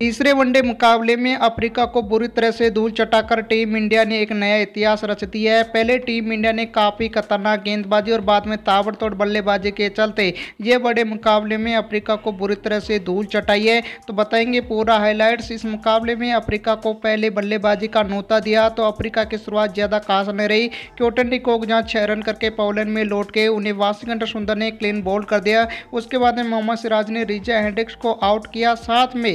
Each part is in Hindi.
तीसरे वनडे मुकाबले में अफ्रीका को बुरी तरह से धूल चटाकर टीम इंडिया ने एक नया इतिहास रच दिया है पहले टीम इंडिया ने काफ़ी खतरनाक गेंदबाजी और बाद में ताबड़तोड़ बल्लेबाजी के चलते ये बड़े मुकाबले में अफ्रीका को बुरी तरह से धूल चटाई है तो बताएंगे पूरा हाईलाइट्स इस मुकाबले में अफ्रीका को पहले बल्लेबाजी का नोता दिया तो अफ्रीका की शुरुआत ज़्यादा खास नहीं रही क्योटन डिकोक जहाँ छः रन करके पोलैंड में लौट के उन्हें वाशिंगटन सुंदर ने क्लीन बॉल कर दिया उसके बाद में मोहम्मद सिराज ने रिजा हैंड्रिक्स को आउट किया साथ में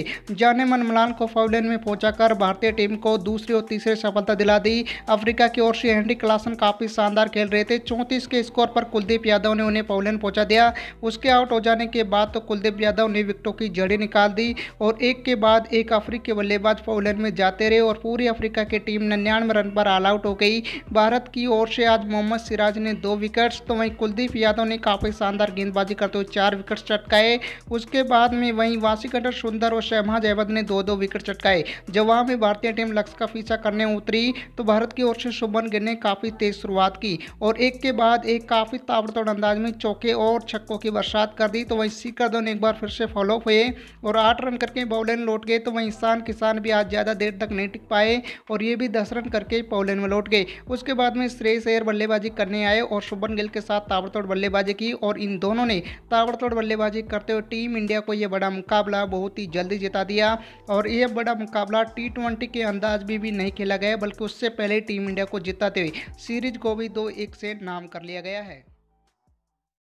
ने मनमलान को फाउडेन में पहुंचाकर भारतीय टीम को दूसरी और तीसरी सफलता दिला दी अफ्रीका की ओर से हेनरी क्लासन काफी शानदार खेल रहे थे चौंतीस के स्कोर पर कुलदीप यादव ने उन्हें फाउडेन पहुंचा दिया उसके आउट हो जाने के बाद तो कुलदीप यादव ने विकटों की जड़ी निकाल दी और एक के बाद एक अफ्रीकी बल्लेबाज फाउलेन में जाते रहे और पूरी अफ्रीका की टीम निन्यानवे रन पर ऑल आउट हो गई भारत की ओर से आज मोहम्मद सिराज ने दो विकेट्स तो वहीं कुलदीप यादव ने काफ़ी शानदार गेंदबाजी करते हुए चार विकेट्स चटकाए उसके बाद में वहीं वाशिकटर सुंदर और शहमाज अहमद सहवाग ने दो दो विकेट चटकाए जब वहां में भारतीय टीम लक्ष्य का पीछा करने उतरी तो भारत की ओर से शुभन गिल ने काफ़ी तेज शुरुआत की और एक के बाद एक काफ़ी ताबड़तोड़ अंदाज में चौके और छक्कों की बरसात कर दी तो वहीं शिखर धोन एक बार फिर से फॉलो हुए और आठ रन करके बॉलन लौट गए तो वहीं ईशान किसान भी आज ज़्यादा देर तक नहीं टिक पाए और ये भी दस रन करके बॉलन में लौट गए उसके बाद में श्रेयस अयर बल्लेबाजी करने आए और शुभन गिल के साथ ताबड़तोड़ बल्लेबाजी की और इन दोनों ने ताबड़तोड़ बल्लेबाजी करते हुए टीम इंडिया को यह बड़ा मुकाबला बहुत ही जल्दी जिता दिया गया और यह बड़ा मुकाबला टी ट्वेंटी के अंदाज में भी नहीं खेला गया बल्कि उससे पहले टीम इंडिया को जिताते हुए सीरीज को भी दो एक से नाम कर लिया गया है